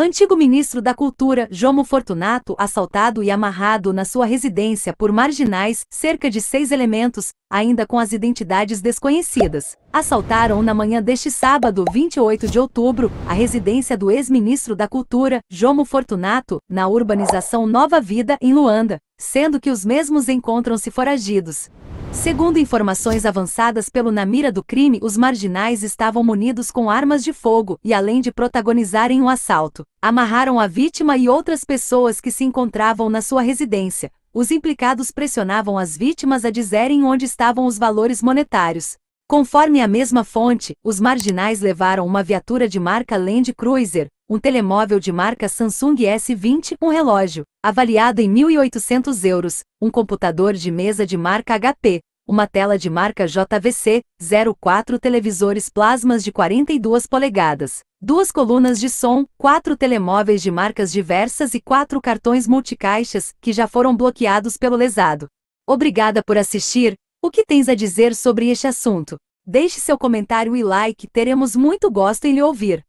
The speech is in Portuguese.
Antigo ministro da Cultura, Jomo Fortunato, assaltado e amarrado na sua residência por marginais, cerca de seis elementos, ainda com as identidades desconhecidas. Assaltaram na manhã deste sábado, 28 de outubro, a residência do ex-ministro da Cultura, Jomo Fortunato, na urbanização Nova Vida, em Luanda, sendo que os mesmos encontram-se foragidos. Segundo informações avançadas pelo Na Mira do Crime, os marginais estavam munidos com armas de fogo e, além de protagonizarem o um assalto, amarraram a vítima e outras pessoas que se encontravam na sua residência. Os implicados pressionavam as vítimas a dizerem onde estavam os valores monetários. Conforme a mesma fonte, os marginais levaram uma viatura de marca Land Cruiser, um telemóvel de marca Samsung S20, um relógio, avaliado em 1.800 euros, um computador de mesa de marca HP, uma tela de marca JVC, 04 televisores plasmas de 42 polegadas, duas colunas de som, quatro telemóveis de marcas diversas e quatro cartões multicaixas, que já foram bloqueados pelo lesado. Obrigada por assistir. O que tens a dizer sobre este assunto? Deixe seu comentário e like, teremos muito gosto em lhe ouvir.